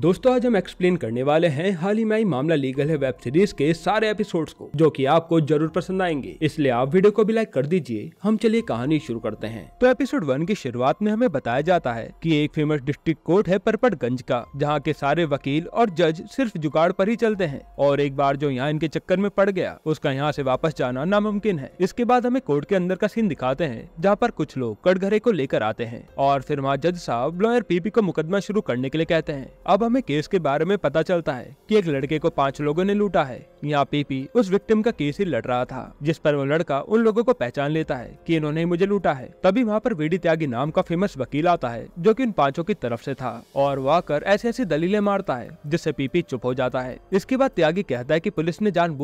दोस्तों आज हम एक्सप्लेन करने वाले हैं हाल ही में आई मामला लीगल है वेब सीरीज के सारे एपिसोड्स को जो कि आपको जरूर पसंद आएंगे इसलिए आप वीडियो को भी लाइक कर दीजिए हम चलिए कहानी शुरू करते हैं तो एपिसोड वन की शुरुआत में हमें बताया जाता है कि एक फेमस डिस्ट्रिक्ट कोर्ट है परपटगंज का जहाँ के सारे वकील और जज सिर्फ जुगाड़ पर ही चलते हैं और एक बार जो यहाँ इनके चक्कर में पड़ गया उसका यहाँ ऐसी वापस जाना नामुमकिन है इसके बाद हमें कोर्ट के अंदर का सीन दिखाते हैं जहाँ पर कुछ लोग कटघरे को लेकर आते हैं और फिर वहाँ जज साहब लॉयर पीपी को मुकदमा शुरू करने के लिए कहते हैं अब हमें केस के बारे में पता चलता है कि एक लड़के को पांच लोगों ने लूटा है यहाँ पीपी उस विक्टिम का केस ही लड़ रहा था जिस पर वो लड़का उन लोगों को पहचान लेता है कि इन्होंने मुझे लूटा है तभी वहाँ पर वीडी त्यागी नाम का फेमस वकील आता है जो की उन पांचों की तरफ से था और वो आकर ऐसी ऐसी दलीलें मारता है जिससे पीपी चुप हो जाता है इसके बाद त्यागी कहता है की पुलिस ने जान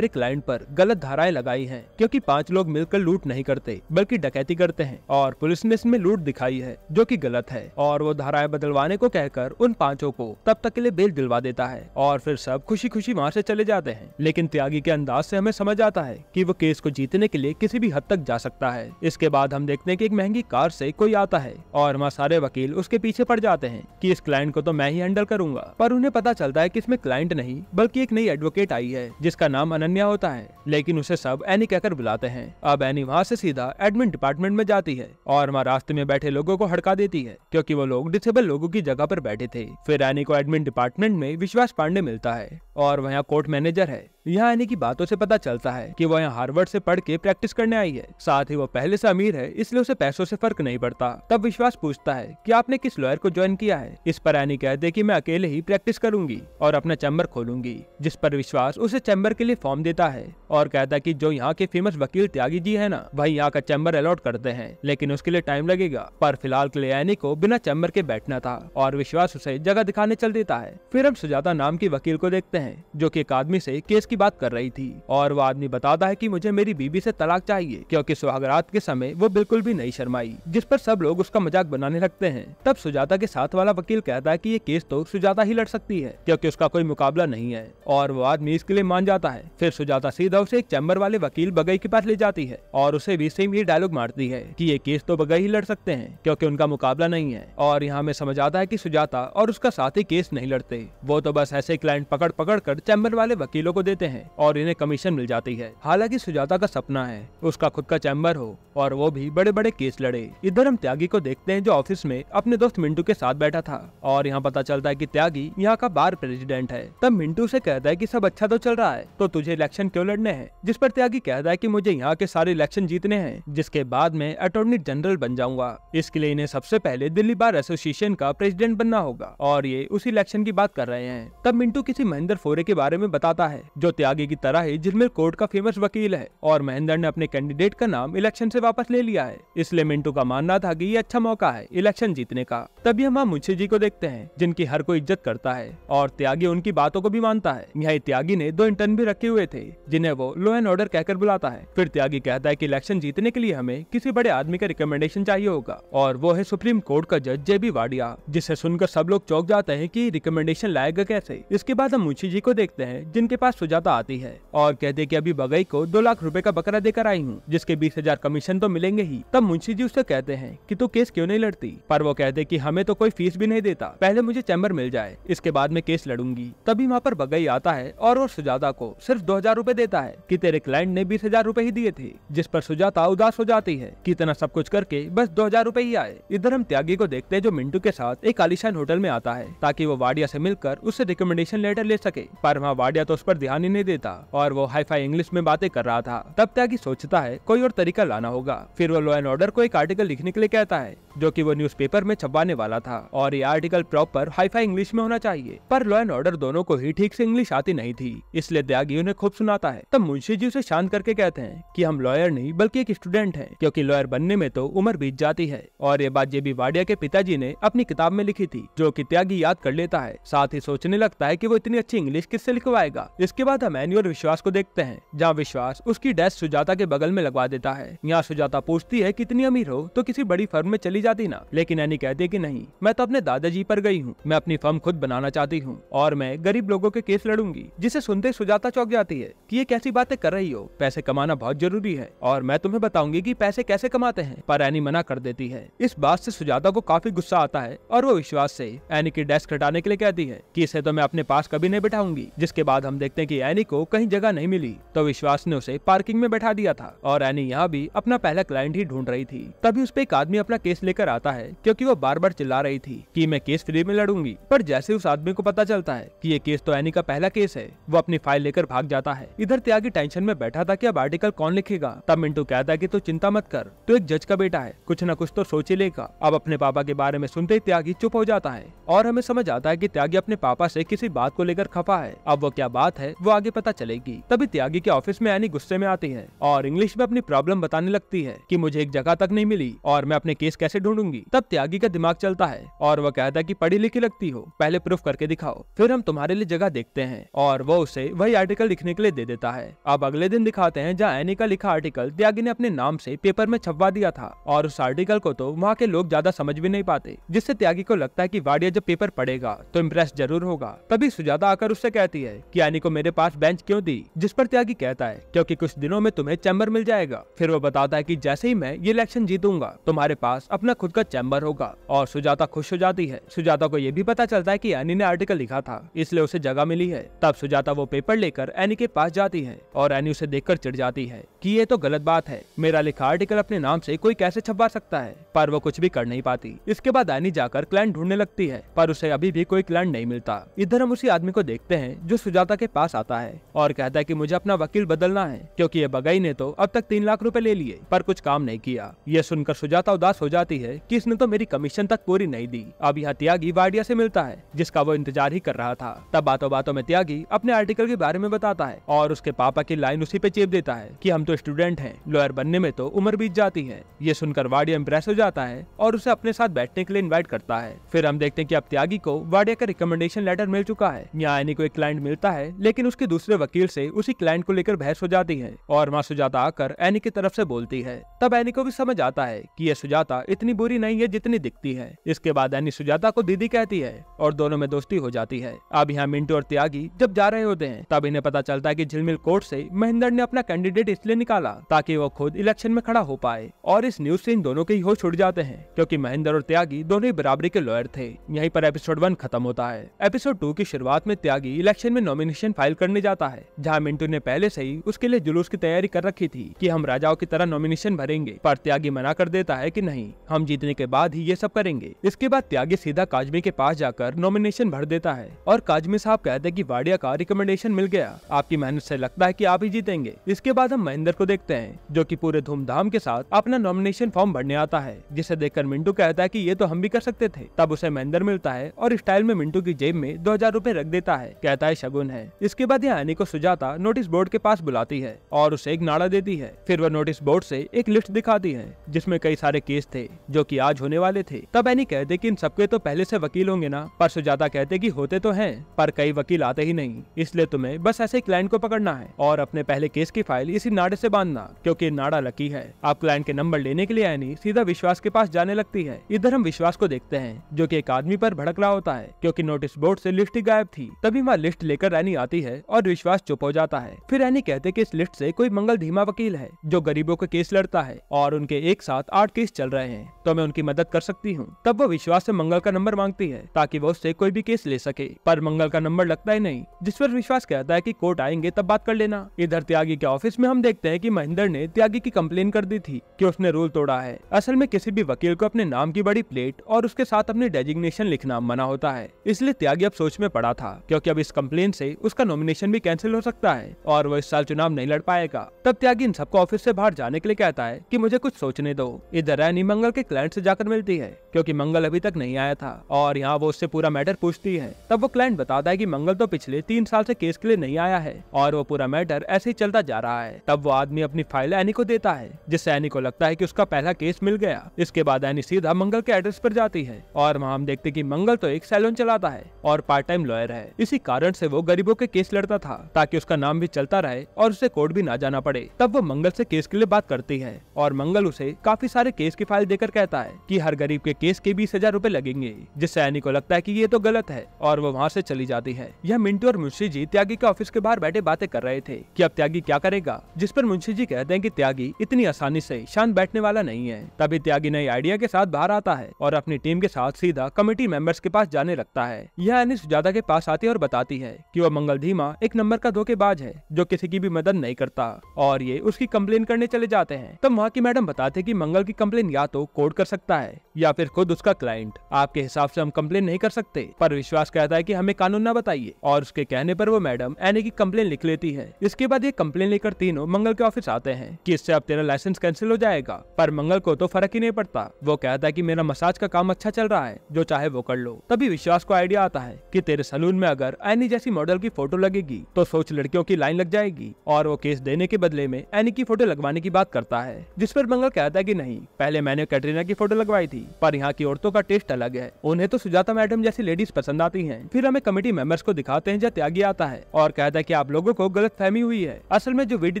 मेरे क्लाइंट आरोप गलत धाराएं लगाई है क्यूँकी पाँच लोग मिलकर लूट नहीं करते बल्कि डकैती करते हैं और पुलिस ने इसमें लूट दिखाई है जो की गलत है और वो धाराएं बदलवाने को कहकर उन पांचों को तब तक के लिए बेल दिलवा देता है और फिर सब खुशी खुशी वहाँ से चले जाते हैं लेकिन त्यागी के अंदाज से हमें समझ आता है कि वो केस को जीतने के लिए किसी भी हद तक जा सकता है इसके बाद हम देखते हैं कि एक महंगी कार से कोई आता है और वहाँ सारे वकील उसके पीछे पड़ जाते हैं कि इस क्लाइंट को तो मैं ही हैंडल करूंगा पर उन्हें पता चलता है कि इसमें क्लाइंट नहीं बल्कि एक नई एडवोकेट आई है जिसका नाम अनन्या होता है लेकिन उसे सब एनी कहकर बुलाते हैं अब एनी वहाँ से सीधा एडमिन डिपार्टमेंट में जाती है और वहाँ रास्ते में बैठे लोगों को हड़का देती है क्योंकि वो लोग डिसेबल लोगों की जगह पर बैठे थे फिर एनी को एडमिन डिपार्टमेंट में विश्वास पांडे मिलता है और वहाँ कोर्ट मैनेजर है यहाँ आने की बातों से पता चलता है कि वो यहाँ हार्वर्ड से पढ़ के प्रैक्टिस करने आई है साथ ही वो पहले से अमीर है इसलिए उसे पैसों से फर्क नहीं पड़ता तब विश्वास पूछता है कि आपने किस लॉयर को ज्वाइन किया है इस पर एनी कहते कि मैं अकेले ही प्रैक्टिस करूंगी और अपना चैम्बर खोलूंगी जिस पर विश्वास उसे चैम्बर के लिए फॉर्म देता है और कहता है की जो यहाँ के फेमस वकील त्यागी जी है ना वही यहाँ का चैम्बर अलॉट करते हैं लेकिन उसके लिए टाइम लगेगा पर फिलहाल के लिए एनी को बिना चैम्बर के बैठना था और विश्वास उसे जगह दिखाने चल देता है फिर हम सुजाता नाम की वकील को देखते हैं जो की एक आदमी ऐसी केस की बात कर रही थी और वो आदमी बताता है की मुझे मेरी बीबी से तलाक चाहिए क्योंकि सुहागरात के समय वो बिल्कुल भी नहीं शर्माई जिस पर सब लोग उसका मजाक बनाने लगते हैं तब सुजाता के साथ वाला वकील कहता है की ये केस तो सुजाता ही लड़ सकती है क्योंकि उसका कोई मुकाबला नहीं है और वो आदमी इसके लिए मान जाता है फिर सुजाता सीधा उसे एक चैम्बर वाले वकील बगई के पास ले जाती है और उसे भी सेम ये डायलॉग मारती है की ये केस तो बगई ही लड़ सकते हैं क्योंकि उनका मुकाबला नहीं है और यहाँ में समझ आता है की सुजाता और उसका साथी केस नहीं लड़ते वो तो बस ऐसे क्लाइंट पकड़ पकड़ कर चैम्बर वाले वकीलों को देते लेते हैं और इन्हें कमीशन मिल जाती है हालांकि सुजाता का सपना है उसका खुद का चैम्बर हो और वो भी बड़े बड़े केस लड़े इधर हम त्यागी को देखते हैं जो ऑफिस में अपने दोस्त मिंटू के साथ बैठा था और यहाँ पता चलता है की त्यागी यहाँ का बार प्रेजिडेंट है तब मिंटू ऐसी कहता है की सब अच्छा तो चल रहा है तो तुझे इलेक्शन क्यों लड़ने हैं जिस पर त्यागी कहता है की मुझे यहाँ के सारे इलेक्शन जीतने हैं जिसके बाद में अटोर्नी जनरल बन जाऊंगा इसके लिए इन्हें सबसे पहले दिल्ली बार एसोसिएशन का प्रेसिडेंट बनना होगा और ये उसी इलेक्शन की बात कर रहे हैं तब मिंटू किसी महेंद्र फोरे के बारे में बताता है जो नीलो त्यागी की तरह ही जिनमें कोर्ट का फेमस वकील है और महेंद्र ने अपने कैंडिडेट का नाम इलेक्शन से वापस ले लिया है इसलिए मिंटू का मानना था कि ये अच्छा मौका है इलेक्शन जीतने का तभी हम मुंशी जी को देखते हैं जिनकी हर कोई इज्जत करता है और त्यागी उनकी बातों को भी मानता है यहाँ त्यागी ने दो इंटर्न भी रखे हुए थे जिन्हें वो लॉ एंड ऑर्डर कहकर बुलाता है फिर त्यागी कहता है की इलेक्शन जीतने के लिए हमें किसी बड़े आदमी का रिकमेंडेशन चाहिए होगा और वो है सुप्रीम कोर्ट का जज जे बी वाडिया जिसे सुनकर सब लोग चौक जाते हैं की रिकमेंडेशन लाएगा कैसे इसके बाद हम मुंशी जी को देखते हैं जिनके पास सुझाव ज्यादा आती है और कहते की अभी बगई को दो लाख रूपए का बकरा देकर आई हूँ जिसके बीस हजार कमीशन तो मिलेंगे ही तब मुंशी जी उससे कहते हैं की तू केस क्यों नहीं लड़ती पर वो कहते की हमें तो कोई फीस भी नहीं देता पहले मुझे चैम्बर मिल जाए इसके बाद में केस लड़ूंगी तभी वहाँ पर बगई आता है और वो सुजाता को सिर्फ दो हजार रूपए देता है की तेरे क्लाइंट ने बीस हजार रूपए ही दिए थे जिस पर सुजाता उदास हो जाती है कितना सब कुछ करके बस दो हजार रूपए ही आए इधर हम त्यागी को देखते हैं जो मिंटू के साथ एक आलिशान होटल में आता है ताकि वो वाडिया से मिलकर उससे रिकमेंडेशन लेटर ले सके पर वहाँ वाडिया तो उस पर ध्यान ही नहीं देता और वो हाईफाई इंग्लिश में बातें कर रहा था तब त्यागी सोचता है कोई और तरीका लाना होगा फिर वो लॉ एंड ऑर्डर को एक आर्टिकल लिखने के लिए कहता है जो कि वो न्यूज़पेपर में छपाने वाला था और ये आर्टिकल प्रॉपर हाईफाई इंग्लिश में होना चाहिए पर लॉ एंड ऑर्डर दोनों को ही ठीक से इंग्लिश आती नहीं थी इसलिए त्यागी उन्हें खूब सुनाता है तब मुंशी जी उसे शांत करके कहते हैं कि हम लॉयर नहीं बल्कि एक स्टूडेंट हैं क्योंकि लॉयर बनने में तो उम्र बीत जाती है और ये बात जेबी वाडिया के पिताजी ने अपनी किताब में लिखी थी जो की त्यागी याद कर लेता है साथ ही सोचने लगता है की वो इतनी अच्छी इंग्लिश किससे लिखवाएगा इसके बाद साथ हम एनी और विश्वास को देखते हैं जहाँ विश्वास उसकी डेस्क सुजाता के बगल में लगवा देता है यहाँ सुजाता पूछती है कितनी अमीर हो तो किसी बड़ी फर्म में चली जाती ना लेकिन एनी कहती है की नहीं मैं तो अपने दादाजी पर गई हूँ मैं अपनी फर्म खुद बनाना चाहती हूँ और मैं गरीब लोगों के केस लड़ूंगी जिसे सुनते सुजाता चौक जाती है की ये कैसी बातें कर रही हो पैसे कमाना बहुत जरूरी है और मैं तुम्हें बताऊंगी की पैसे कैसे कमाते हैं पर एनी मना कर देती है इस बात ऐसी सुजाता को काफी गुस्सा आता है और वो विश्वास से एनी की डेस्क हटाने के लिए कहती है की इसे तो मैं अपने पास कभी नहीं बिठाऊंगी जिसके बाद हम देखते हैं की एनी को कहीं जगह नहीं मिली तो विश्वास ने उसे पार्किंग में बैठा दिया था और एनी यहाँ भी अपना पहला क्लाइंट ही ढूंढ रही थी तभी उस पर एक आदमी अपना केस लेकर आता है क्योंकि वो बार बार चिल्ला रही थी की मैं केस फ्री में लड़ूंगी पर जैसे उस आदमी को पता चलता है की ये केस तो एनी का पहला केस है वो अपनी फाइल लेकर भाग जाता है इधर त्यागी टेंशन में बैठा था की अब आर्टिकल कौन लिखेगा तब मिंटू कहता है की तू चिंता मत कर तू एक जज का बेटा है कुछ न कुछ तो सोच ही लेगा अब अपने पापा के बारे में सुनते ही त्यागी चुप हो जाता है और हमें समझ आता है की त्यागी अपने पापा से किसी बात को लेकर खफा है अब वो क्या बात है वो आगे पता चलेगी तभी त्यागी के ऑफिस में एनी गुस्से में आती है और इंग्लिश में अपनी प्रॉब्लम बताने लगती है की मुझे एक जगह तक नहीं मिली और मैं अपने केस कैसे ढूंढूंगी तब त्यागी का दिमाग चलता है और वह कहता है की पढ़ी लिखी लगती हो पहले प्रूफ करके दिखाओ फिर हम तुम्हारे लिए जगह देखते हैं और वो उसे वही आर्टिकल लिखने के लिए दे देता है अब अगले दिन दिखाते हैं जहाँ एनी का लिखा आर्टिकल त्यागी ने अपने नाम से पेपर में छपवा दिया था और उस आर्टिकल को तो वहाँ के लोग ज्यादा समझ भी नहीं पाते जिससे त्यागी को लगता है की वाडिया जब पेपर पढ़ेगा तो इम्प्रेस जरूर होगा तभी सुजाता आकर उससे कहती है की एनी को मेरे पास बेंच क्यों दी जिस पर त्यागी कहता है क्योंकि कुछ दिनों में तुम्हें चैम्बर मिल जाएगा फिर वो बताता है की जैसे ही मैं ये इलेक्शन जीतूंगा तुम्हारे पास अपना खुद का चैम्बर होगा और सुजाता खुश हो जाती है सुजाता को ये भी पता चलता है की एनी ने आर्टिकल लिखा था इसलिए उसे जगह मिली है तब सुजाता वो पेपर लेकर एनी के पास जाती है और एनी उसे देख चिढ़ जाती है की ये तो गलत बात है मेरा लिखा आर्टिकल अपने नाम ऐसी कोई कैसे छपवा सकता है पर वो कुछ भी कर नहीं पाती इसके बाद एनी जाकर क्लैंड ढूंढने लगती है पर उसे अभी भी कोई क्लैंड नहीं मिलता इधर हम उसी आदमी को देखते हैं जो सुजाता के पास आता जाता है और कहता है कि मुझे अपना वकील बदलना है क्योंकि ये बगई ने तो अब तक तीन लाख रुपए ले लिए पर कुछ काम नहीं किया ये सुनकर सुजाता उदास हो जाती है कि इसने तो मेरी कमीशन तक पूरी नहीं दी अब यह त्यागी वाडिया से मिलता है जिसका वो इंतजार ही कर रहा था तब बातों बातों में त्यागी अपने आर्टिकल के बारे में बताता है और उसके पापा की लाइन उसी पे चेप देता है की हम तो स्टूडेंट है लॉयर बनने में तो उम्र बीत जाती है ये सुनकर वाडिया इम्प्रेस हो जाता है और उसे अपने साथ बैठने के लिए इन्वाइट करता है फिर हम देखते हैं की अब त्यागी को वाडिया का रिकमेंडेशन लेटर मिल चुका है यहाँ को एक क्लाइंट मिलता है लेकिन उसके उसके दूसरे वकील से उसी क्लाइंट को लेकर बहस हो जाती है और माँ सुजाता आकर एनी की तरफ से बोलती है तब एनी को भी समझ आता है कि यह सुजाता इतनी बुरी नहीं है जितनी दिखती है इसके बाद एनी सुजाता को दीदी कहती है और दोनों में दोस्ती हो जाती है अब यहाँ मिंटू और त्यागी जब जा रहे होते हैं तब इन्हें पता चलता है की झिलमिल कोर्ट ऐसी महिंदर ने अपना कैंडिडेट इसलिए निकाला ताकि वो खुद इलेक्शन में खड़ा हो पाए और इस न्यूज ऐसी इन दोनों के होश छुट जाते हैं क्यूँकी महेंद्र और त्यागी दोनों ही बराबरी के लॉयर थे यही पर एपिसोड वन खत्म होता है एपिसोड टू की शुरुआत में त्यागी इलेक्शन में नॉमिनेशन फाइल कर करने जाता है जहाँ मिंटू ने पहले से ही उसके लिए जुलूस की तैयारी कर रखी थी की हम राजाओं की तरह नॉमिनेशन भरेंगे पर त्यागी मना कर देता है की नहीं हम जीतने के बाद ही ये सब करेंगे इसके बाद त्यागी सीधा काजमी के पास जाकर नॉमिनेशन भर देता है और काजमी साहब कहते हैं की वाडिया का रिकमेंडेशन मिल गया आपकी मेहनत से लगता है की आप ही जीतेंगे इसके बाद हम महेंद्र को देखते हैं जो की पूरे धूमधाम के साथ अपना नॉमिनेशन फॉर्म भरने आता है जिसे देखकर मिंटू कहता है की ये तो हम भी कर सकते थे तब उसे महेंद्र मिलता है और स्टाइल में मिंटू की जेब में दो हजार रख देता है कहता है शगुन है इसके बाद आराध्या एनी को सुजाता नोटिस बोर्ड के पास बुलाती है और उसे एक नाड़ा देती है फिर वह नोटिस बोर्ड से एक लिस्ट दिखाती है जिसमें कई सारे केस थे जो कि आज होने वाले थे तब एनी कहते कि इन सबके तो पहले से वकील होंगे ना पर सुजाता कहते कि होते तो हैं पर कई वकील आते ही नहीं इसलिए तुम्हें बस ऐसे क्लाइंट को पकड़ना है और अपने पहले केस की फाइल इसी नाड़े ऐसी बांधना क्यूँकी नाड़ा लकी है आप क्लाइंट के नंबर लेने के लिए एनी सीधा विश्वास के पास जाने लगती है इधर हम विश्वास को देखते हैं जो की एक आदमी पर भड़क रहा होता है क्योंकि नोटिस बोर्ड से लिस्ट ही गायब थी तभी वहाँ लिस्ट लेकर रैनी आती है और विश्वास चुप हो जाता है फिर एनी कहते कि इस लिस्ट से कोई मंगल धीमा वकील है जो गरीबों के केस लड़ता है और उनके एक साथ आठ केस चल रहे हैं तो मैं उनकी मदद कर सकती हूँ तब वो विश्वास से मंगल का नंबर मांगती है ताकि वो उससे कोई भी केस ले सके पर मंगल का नंबर लगता ही नहीं जिस पर विश्वास कहता है की कोर्ट आएंगे तब बात कर लेना इधर त्यागी के ऑफिस में हम देखते हैं की महिंदर ने त्यागी की कम्प्लेन कर दी थी की उसने रूल तोड़ा है असल में किसी भी वकील को अपने नाम की बड़ी प्लेट और उसके साथ अपनी डेजिग्नेशन लिखना मना होता है इसलिए त्यागी अब सोच में पड़ा था क्योंकि अब इस कम्प्लेन से उसका नॉमिनेशन इलेक्शन भी कैंसिल हो सकता है और वो इस साल चुनाव नहीं लड़ पाएगा तब त्यागी इन सबको ऑफिस से बाहर जाने के लिए कहता है कि मुझे कुछ सोचने दो इधर रैनी मंगल के क्लाइंट से जाकर मिलती है क्योंकि मंगल अभी तक नहीं आया था और यहाँ वो उससे पूरा मैटर पूछती है तब वो क्लाइंट बताता है की मंगल तो पिछले तीन साल ऐसी केस के लिए नहीं आया है और वो पूरा मैटर ऐसे ही चलता जा रहा है तब वो आदमी अपनी फाइल एनी को देता है जिससे एनी को लगता है की उसका पहला केस मिल गया इसके बाद एनी सीधा मंगल के एड्रेस पर जाती है और वहाँ हम देखते की मंगल तो एक सैलून चलाता है और पार्ट टाइम लॉयर है इसी कारण से वो गरीबों के केस लड़ता करता था ताकि उसका नाम भी चलता रहे और उसे कोर्ट भी ना जाना पड़े तब वो मंगल से केस के लिए बात करती है और मंगल उसे काफी सारे केस की फाइल देकर कहता है कि हर गरीब के केस के बीस हजार रूपए लगेंगे जिससे सैनी को लगता है कि ये तो गलत है और वो वहाँ ऐसी चली जाती है यह मिंटू और मुंशी जी त्यागी के ऑफिस के बाहर बैठे बातें कर रहे थे की अब त्यागी क्या करेगा जिस पर मुंशी जी कहते हैं की त्यागी इतनी आसानी ऐसी शांत बैठने वाला नहीं है तभी त्यागी नई आइडिया के साथ बाहर आता है और अपनी टीम के साथ सीधा कमेटी मेंबर्स के पास जाने लगता है यह अनिल सुजादा के पास आती है और बताती है की वो मंगल धीमा एक नंबर का धोखेबाज है जो किसी की भी मदद नहीं करता और ये उसकी कम्प्लेन करने चले जाते हैं तब वहाँ की मैडम बताते की मंगल की कम्प्लेन या तो कोर्ट कर सकता है या फिर खुद उसका क्लाइंट आपके हिसाब से हम कम्प्लेन नहीं कर सकते पर विश्वास कहता है की हमें कानून न बताइए और उसके कहने पर वो मैडम एने की कम्प्लेन लिख लेती है इसके बाद ये कम्प्लेन लेकर तीनों मंगल के ऑफिस आते हैं की इससे अब तेरा लाइसेंस कैंसिल हो जाएगा पर मंगल को तो फर्क ही नहीं पड़ता वो कहता है की मेरा मसाज का काम अच्छा चल रहा है जो चाहे वो कर लो तभी विश्वास को आइडिया आता है की तेरे सलून में अगर एनी जैसी मॉडल की फोटो लगी लगेगी तो सोच लड़कियों की लाइन लग जाएगी और वो केस देने के बदले में एनी की फोटो लगवाने की बात करता है जिस पर मंगल कहता है की नहीं पहले मैंने कैटरीना की फोटो लगवाई थी पर यहाँ की औरतों का टेस्ट अलग है उन्हें तो सुजाता मैडम जैसी लेडीज पसंद आती है फिर हमें कमेटी मेंबर्स को दिखाते हैं जहाँ त्यागी आता है और कहता है की आप लोगों को गलत फहमी हुई है असल में जो वीडी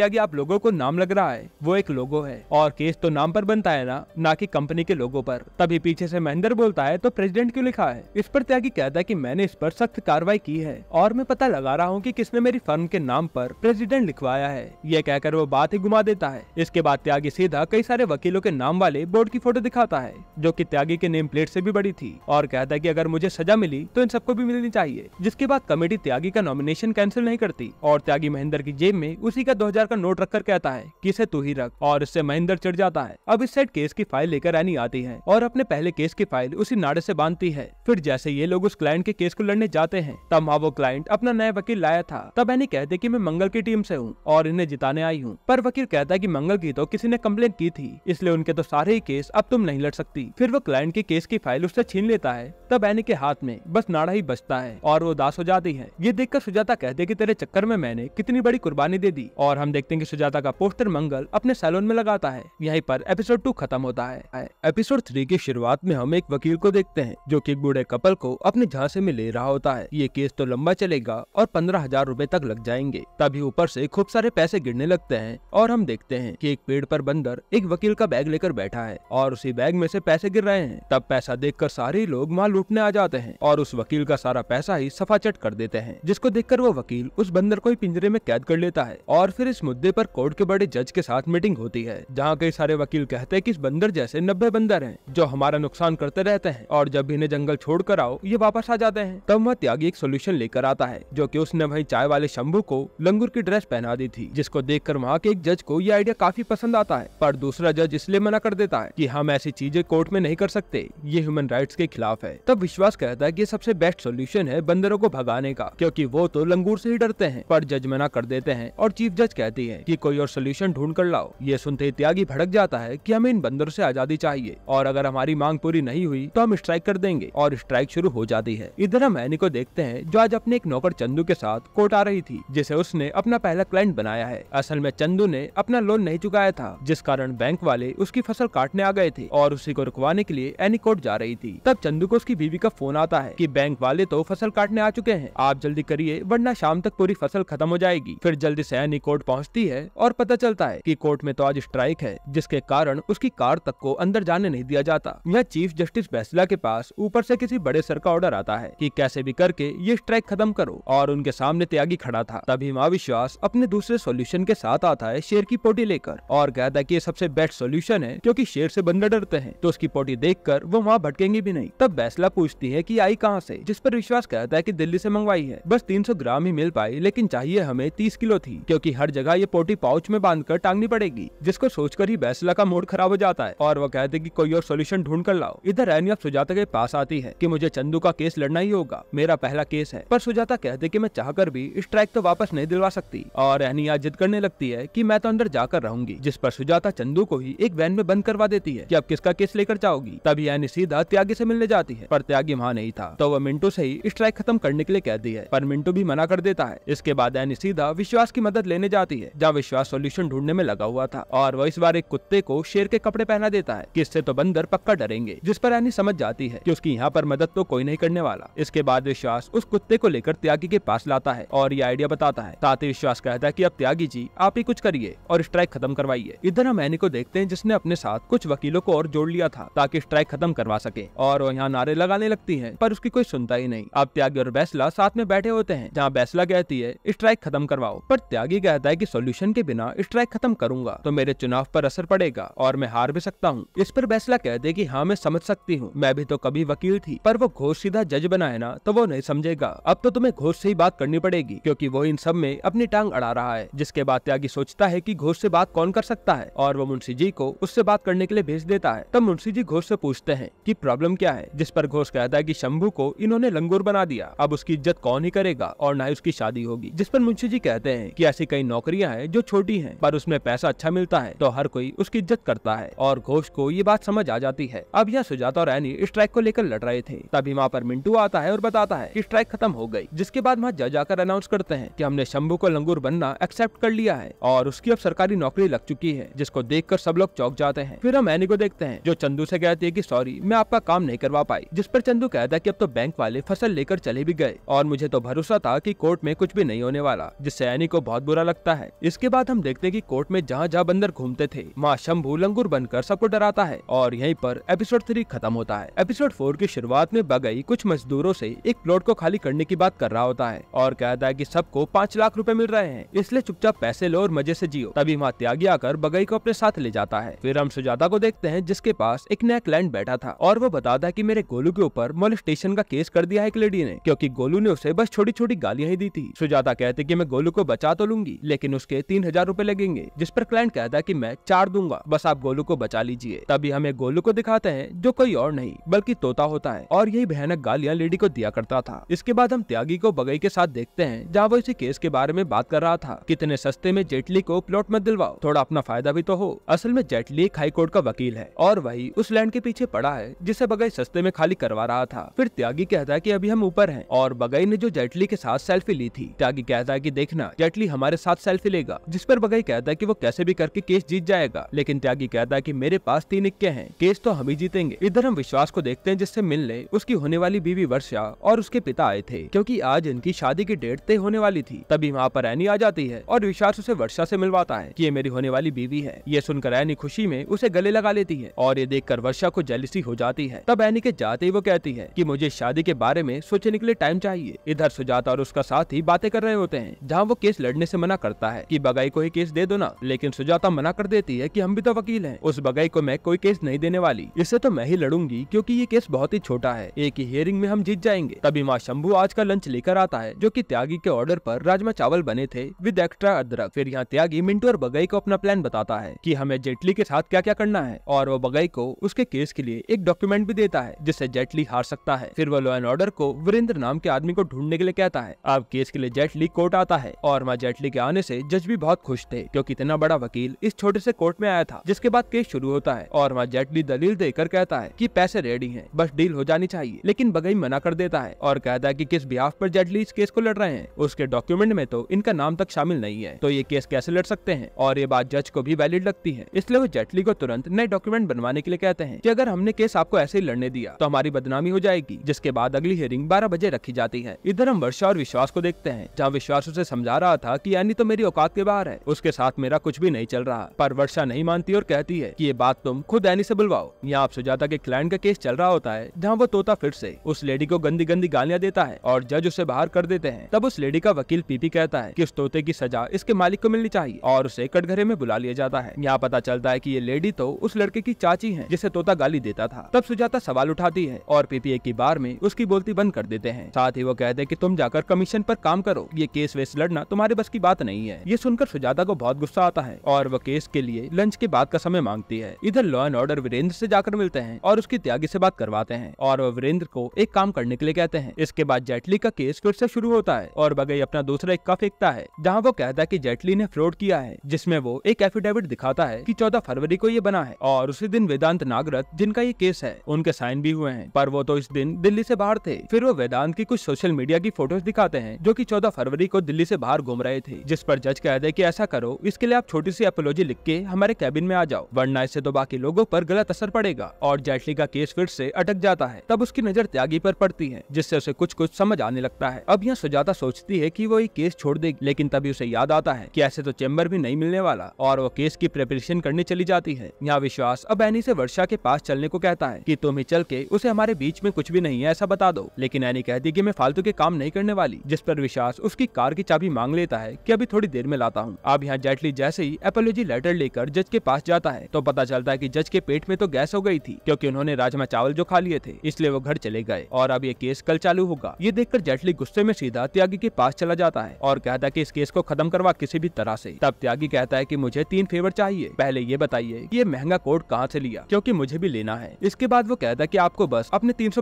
त्यागी आप लोगों को नाम लग रहा है वो एक लोगो है और केस तो नाम पर बनता है ना ना कि कंपनी के लोगों पर तभी पीछे से महेंद्र बोलता है तो प्रेसिडेंट क्यों लिखा है इस पर त्यागी कहता है कि मैंने इस पर सख्त कार्रवाई की है और मैं पता लगा रहा हूँ हूँ कि किसने मेरी फर्म के नाम पर प्रेसिडेंट लिखवाया है ये कहकर वो बात ही घुमा देता है इसके बाद त्यागी सीधा कई सारे वकीलों के नाम वाले बोर्ड की फोटो दिखाता है जो की त्यागी के नेम प्लेट ऐसी भी बड़ी थी और कहता है की अगर मुझे सजा मिली तो इन सबको भी मिलनी चाहिए जिसके बाद कमेटी त्यागी का नॉमिनेशन कैंसिल नहीं करती और त्यागी महेंद्र की जेब में उसी का दो का नोट रखकर कहता है की इसे तू ही रख और इससे महेंद्र चिड़ जाता है अब इस साइड केस की फाइल लेकर आनी आती है और अपने पहले केस की फाइल उसी नाड़े से बांधती है फिर जैसे ये लोग उस क्लाइंट के केस को लड़ने जाते हैं तब वहाँ वो क्लाइंट अपना नया वकील लगाया था तब एनी कहते की मैं मंगल की टीम से हूँ और इन्हें जिताने आई हूँ पर वकील कहता है की मंगल की तो किसी ने कम्प्लेन की थी इसलिए उनके तो सारे ही केस अब तुम नहीं लड़ सकती फिर वो क्लाइंट के केस की फाइल उससे छीन लेता है तब एनी के हाथ में बस नाड़ा ही बचता है और वो दास हो जाती है ये देखकर सुजाता कहते की तेरे चक्कर में मैंने कितनी बड़ी कुर्बानी दे दी और हम देखते हैं कि सुजाता का पोस्टर मंगल अपने सैलून में लगाता है यहीं पर एपिसोड टू खत्म होता है एपिसोड थ्री की शुरुआत में हम एक वकील को देखते हैं जो की बूढ़े कपल को अपने झांसे में ले रहा होता है ये केस तो लंबा चलेगा और पंद्रह पंद्रह हजार रूपए तक लग जाएंगे तभी ऊपर से खूब सारे पैसे गिरने लगते हैं और हम देखते हैं कि एक पेड़ पर बंदर एक वकील का बैग लेकर बैठा है और उसी बैग में से पैसे गिर रहे हैं तब पैसा देखकर सारे लोग माल लूटने आ जाते हैं और उस वकील का सारा पैसा ही सफाचट कर देते हैं जिसको देख वो वकील उस बंदर को ही पिंजरे में कैद कर लेता है और फिर इस मुद्दे आरोप कोर्ट के बड़े जज के साथ मीटिंग होती है जहाँ कई सारे वकील कहते हैं की इस बंदर जैसे नब्बे बंदर है जो हमारा नुकसान करते रहते हैं और जब इन्हें जंगल छोड़ कर आओ ये वापस आ जाते हैं तब वह त्यागी एक सोल्यूशन लेकर आता है जो की उसने वहीं चाय वाले शंभू को लंगूर की ड्रेस पहना दी थी जिसको देखकर वहाँ के एक जज को ये आइडिया काफी पसंद आता है पर दूसरा जज इसलिए मना कर देता है कि हम ऐसी चीजें कोर्ट में नहीं कर सकते ये ह्यूमन राइट्स के खिलाफ है तब विश्वास कहता है की सबसे बेस्ट सोल्यूशन है बंदरों को भगाने का क्यूँकी वो तो लंगूर ऐसी ही डरते हैं पर जज मना कर देते हैं और चीफ जज कहती है की कोई और सोल्यूशन ढूंढ कर लाओ ये सुनते ही त्यागी भड़क जाता है कि हमें इन बंदरों से आजादी चाहिए और अगर हमारी मांग पूरी नहीं हुई तो हम स्ट्राइक कर देंगे और स्ट्राइक शुरू हो जाती है इधर हम मैनी को देखते हैं जो आज अपने एक नौकर चंदू के साथ साथ कोर्ट आ रही थी जिसे उसने अपना पहला क्लाइंट बनाया है असल में चंदू ने अपना लोन नहीं चुकाया था जिस कारण बैंक वाले उसकी फसल काटने आ गए थे और उसी को रुकवाने के लिए एनी कोर्ट जा रही थी तब चंदू को उसकी बीवी का फोन आता है की बैंक वाले तो फसल काटने आ चुके हैं आप जल्दी करिए वरना शाम तक पूरी फसल खत्म हो जाएगी फिर जल्दी से एनी कोर्ट पहुँचती है और पता चलता है की कोर्ट में तो आज स्ट्राइक है जिसके कारण उसकी कार तक को अंदर जाने नहीं दिया जाता यहाँ चीफ जस्टिस फैसला के पास ऊपर से किसी बड़े सर का ऑर्डर आता है कि कैसे भी करके ये स्ट्राइक खत्म करो और उनके साथ सामने त्यागी खड़ा था तभी महाविश्वास अपने दूसरे सोल्यूशन के साथ आता है शेर की पोटी लेकर और कहता है की ये सबसे बेस्ट सोल्यूशन है क्यूँकी शेर ऐसी बंदर डरते हैं तो उसकी पोटी देख कर वो वहाँ भटकेंगी भी नहीं तब बैसला पूछती है की आई कहाँ ऐसी जिस पर विश्वास कहता है की दिल्ली ऐसी मंगवाई है बस तीन ग्राम ही मिल पाई लेकिन चाहिए हमें तीस किलो थी क्यूँकी हर जगह ये पोटी पाउच में बांध कर टांगनी पड़ेगी जिसको सोचकर ही बैसला का मूड खराब हो जाता है और वो कहते की कोई और सोल्यूशन ढूंढ कर लाओ इधर रैनी अब सुजाता के पास आती है की मुझे चंदू का केस लड़ना ही होगा मेरा पहला केस है पर सुजाता कहते की मैं चाह होकर भी स्ट्राइक तो वापस नहीं दिलवा सकती और एनिया जिद करने लगती है की मैं तो अंदर जाकर रहूंगी जिस पर सुजाता चंदू को ही एक वैन में बंद करवा देती है कि अब किसका केस लेकर जाओगी तभी एनी सीधा त्यागी ऐसी मिलने जाती है पर त्यागी वहाँ नहीं था तो वह मिंटू ऐसी ही स्ट्राइक खत्म करने के लिए कहती है पर मिंटू भी मना कर देता है इसके बाद एनी सीधा विश्वास की मदद लेने जाती है जहाँ विश्वास सोल्यूशन ढूंढने में लगा हुआ था और वह इस बार एक कुत्ते को शेर के कपड़े पहना देता है कि इससे तो बंदर पक्का डरेंगे जिस पर एनी समझ जाती है की उसकी यहाँ पर मदद तो कोई नहीं करने वाला इसके बाद विश्वास उस कुत्ते को लेकर त्यागी के पास लाता बताता है और ये आइडिया बताता है साथ ही विश्वास कहता है की अब त्यागी जी आप ही कुछ करिए और स्ट्राइक खत्म करवाइए इधर हम एनी को देखते हैं जिसने अपने साथ कुछ वकीलों को और जोड़ लिया था ताकि स्ट्राइक खत्म करवा सके और यहाँ नारे लगाने लगती है पर उसकी कोई सुनता ही नहीं अब त्यागी और बैसला साथ में बैठे होते हैं जहाँ बैसला कहती है स्ट्राइक खत्म करवाओ पर त्यागी कहता है की सोल्यूशन के बिना स्ट्राइक खत्म करूंगा तो मेरे चुनाव पर असर पड़ेगा और मैं हार भी सकता हूँ इस पर बैसला कहते की हाँ मैं समझ सकती हूँ मैं भी तो कभी वकील थी पर वो घोष सीधा जज बनाए ना तो वो नहीं समझेगा अब तो तुम्हें घोष से ही बात करनी करनी पड़ेगी क्योंकि वो इन सब में अपनी टांग अड़ा रहा है जिसके बाद त्यागी सोचता है की घोष से बात कौन कर सकता है और वो मुंशी जी को उससे बात करने के लिए भेज देता है तब मुंशी जी घोष से पूछते हैं की प्रॉब्लम क्या है जिस पर घोष कहता है की शंभू को इन्होंने लंगूर बना दिया अब उसकी इज्जत कौन ही करेगा और न ही उसकी शादी होगी जिस पर मुंशी जी कहते हैं की ऐसी कई नौकरियाँ हैं जो छोटी है पर उसमें पैसा अच्छा मिलता है तो हर कोई उसकी इज्जत करता है और घोष को ये बात समझ आ जाती है अब यह सुजाता और एनी स्ट्राइक को लेकर लड़ रहे थे तभी वहाँ पर मिंटू आता है और बताता है की स्ट्राइक खत्म हो गयी जिसके बाद वहाँ जज जाकर अनाउंस करते हैं कि हमने शंभू को लंगूर बनना एक्सेप्ट कर लिया है और उसकी अब सरकारी नौकरी लग चुकी है जिसको देख सब लोग चौक जाते हैं फिर हम एनी को देखते हैं जो चंदू ऐसी कहती है की सॉरी मैं आपका काम नहीं करवा पाई जिस पर चंदू कहता है की अब तो बैंक वाले फसल लेकर चले भी गए और मुझे तो भरोसा था की कोर्ट में कुछ भी नहीं होने वाला जिससे एनी को बहुत बुरा लगता है इसके बाद हम देखते हैं कि कोर्ट में जहाँ जहाँ बंदर घूमते थे माँ शंभू लंगूर बनकर सबको डराता है और यहीं पर एपिसोड थ्री खत्म होता है एपिसोड फोर की शुरुआत में बगई कुछ मजदूरों से एक प्लॉट को खाली करने की बात कर रहा होता है और और कहता है कि सबको पाँच लाख रुपए मिल रहे हैं इसलिए चुपचाप पैसे लो और मजे से जियो तभी वहाँ त्यागी आकर बगई को अपने साथ ले जाता है फिर हम सुजाता को देखते हैं जिसके पास एक नया क्लाइंट बैठा था और वो बताता है की मेरे गोलू के ऊपर मोलिस्टेशन का केस कर दिया है एक लेडी ने क्यूँकी गोलू ने उसे बस छोटी छोटी गालियाँ ही दी थी सुजाता कहते की मैं गोलू को बचा तो लूंगी लेकिन उसके तीन हजार रूपए लगेंगे जिस पर क्लाइंट कहता है की मैं चार दूंगा बस आप गोलू को बचा लीजिए तभी हमें गोलू को दिखाते हैं जो कोई और नहीं बल्कि तोता होता है और यही भयानक गालियाँ लेडी को दिया करता था इसके बाद हम त्यागी को बगई के साथ देखते हैं जहाँ वो इसी केस के बारे में बात कर रहा था कितने सस्ते में जेटली को प्लॉट मत दिलवाओ थोड़ा अपना फायदा भी तो हो असल में जेटली एक हाईकोर्ट का वकील है और वही उस लैंड के पीछे पड़ा है जिसे बगई सस्ते में खाली करवा रहा था फिर त्यागी कहता है की अभी हम ऊपर है और बगई ने जो जेटली के साथ सेल्फी ली थी त्यागी कहता है की देखना जेटली हमारे साथ सेल्फी लेगा जिस पर बगई कहता है की वो कैसे भी करके केस जीत जाएगा लेकिन त्यागी कहता है की मेरे पास तीन इक्के हैं केस तो हम ही जीतेंगे इधर हम विश्वास को देखते हैं जिससे मिलने उसकी होने वाली बीवी वर्षा और उसके पिता आए थे क्योंकि आज इनकी शादी की डेट तय होने वाली थी तभी वहाँ पर एनी आ जाती है और विश्वास उसे वर्षा से मिलवाता है कि ये मेरी होने वाली बीवी है ये सुनकर एनी खुशी में उसे गले लगा लेती है और ये देखकर वर्षा को जेलिसी हो जाती है तब एनी के जाते ही वो कहती है की मुझे शादी के बारे में सोचने के लिए टाइम चाहिए इधर सुजाता और उसका साथ ही बातें कर रहे होते हैं जहाँ वो केस लड़ने से मना करता है की बगाई को ही केस दे दो ना लेकिन सुजाता मना कर देती है की हम भी तो वकील है उस बगाई को मैं कोई केस नहीं देने वाली इससे तो मैं ही लड़ूंगी क्यूँकी ये केस बहुत ही छोटा है एक ही हियरिंग में हम जीत जाएंगे तभी माँ शंभू आज का लंच लेकर आता है जो की कि त्यागी के ऑर्डर पर राजमा चावल बने थे विद एक्स्ट्रा अदरक फिर यहाँ त्यागी मिंटू और बगई को अपना प्लान बताता है की हमें जेटली के साथ क्या क्या करना है और वो बगई को उसके केस के लिए एक डॉक्यूमेंट भी देता है जिससे जेटली हार सकता है फिर वो लॉ एंड ऑर्डर को वीरेंद्र नाम के आदमी को ढूंढने के लिए कहता है अब केस के लिए जेटली कोर्ट आता है और वहाँ जेटली के आने से जज भी बहुत खुश थे क्योंकि इतना बड़ा वकील इस छोटे से कोर्ट में आया था जिसके बाद केस शुरू होता है और वहाँ जेटली दलील देकर कहता है की पैसे रेडी है बस डील हो जानी चाहिए लेकिन बगई मना कर देता है और कहता है की किस बिहाफ पर जेटली इस केस को लड़ रहे हैं उसके डॉक्यूमेंट में तो इनका नाम तक शामिल नहीं है तो ये केस कैसे लड़ सकते हैं और ये बात जज को भी वैलिड लगती है इसलिए वो जेटली को तुरंत नए डॉक्यूमेंट बनवाने के लिए कहते हैं की अगर हमने केस आपको ऐसे ही लड़ने दिया तो हमारी बदनामी हो जाएगी जिसके बाद अगली हियरिंग बारह बजे रखी जाती है इधर हम वर्षा और विश्वास को देखते हैं जहाँ विश्वास उसे समझा रहा था की यानी तो मेरी औकात के बाहर है उसके साथ मेरा कुछ भी नहीं चल रहा पर वर्षा नहीं मानती और कहती है की ये बात तुम खुद एनी ऐसी बुलवाओ यहाँ आप सुजाता के क्लाइंट का केस चल रहा होता है जहाँ वो तोता फिर से उस लेडी को गंदी गंदी गालियाँ देता है और जज उसे बाहर कर देते हैं तब उस लेडी का वकील पीपी कहता है कि उस तोते की सजा इसके मालिक को मिलनी चाहिए और उसे कटघरे में बुला लिया जाता है यहाँ पता चलता है की ये लेडी तो उस लड़के की चाची है जिसे तोता गाली देता था तब सुजाता सवाल उठाती है और पीपी एक की बार में उसकी बोलती बंद कर देते हैं साथ ही वो कहते हैं की तुम जाकर कमीशन आरोप काम करो ये केस वेस लड़ना तुम्हारे बस की बात नहीं है ये सुनकर सुजाता को बहुत गुस्सा आता है और वो केस के लिए लंच के बाद का समय मांगती है इधर लॉ एंड ऑर्डर वीरेंद्र से जाकर मिलते हैं और उसकी त्यागी से बात करवाते हैं और वीरेंद्र को एक काम करने के लिए कहते हैं इसके बाद जेटली का केस फिर से शुरू हो होता है और बगई अपना दूसरा एक कफ फेंकता है जहाँ वो कहता है की जेटली ने फ्रॉड किया है जिसमे वो एक एफिडेविट दिखाता है की चौदह फरवरी को ये बना है और उसी दिन वेदांत नागरथ जिनका ये केस है उनके साइन भी हुए हैं पर वो तो इस दिन दिल्ली से बाहर थे फिर वो वेदांत की कुछ सोशल मीडिया की फोटोज दिखाते हैं जो कि 14 फरवरी को दिल्ली से बाहर घूम रहे थे जिस पर जज कहते हैं कि ऐसा करो इसके लिए आप छोटी सी अपोलॉजी लिख के हमारे कैबिन में आ जाओ वरना इससे तो बाकी लोगों पर गलत असर पड़ेगा और जेटली का केस फिर से अटक जाता है तब उसकी नजर त्यागी पर पड़ती है जिससे उसे कुछ कुछ समझ आने लगता है अब यहाँ ज्यादा सोचती है कि वो ये केस छोड़ देगी लेकिन तभी उसे याद आता है कि ऐसे तो चैम्बर भी नहीं मिलने वाला और वो केस की प्रिपरेशन करने चली जाती है यहाँ विश्वास अब एनी से वर्षा के पास चलने को कहता है कि तुम ही चल के उसे हमारे बीच में कुछ भी नहीं है ऐसा बता दो लेकिन एनी कहती की मैं फालतू के काम नहीं करने वाली जिस पर विश्वास उसकी कार की चाबी मांग लेता है की अभी थोड़ी देर में लाता हूँ अब यहाँ जेटली जैसे ही एपोलॉजी लेटर लेकर जज के पास जाता है तो पता चलता है की जज के पेट में तो गैस हो गई थी क्यूँकी उन्होंने राजमा चावल जो खा लिए थे इसलिए वो घर चले गए और अब ये केस कल चालू होगा ये देखकर जेटली गुस्से में सीधा वादा त्यागी के पास चला जाता है और कहता है की इस केस को खत्म करवा किसी भी तरह ऐसी तब त्यागी कहता है की मुझे तीन फेवर चाहिए पहले ये बताइए ये महंगा कोट कहाँ ऐसी लिया क्यूँकी मुझे भी लेना है इसके बाद वो कहता है की आपको बस अपने तीन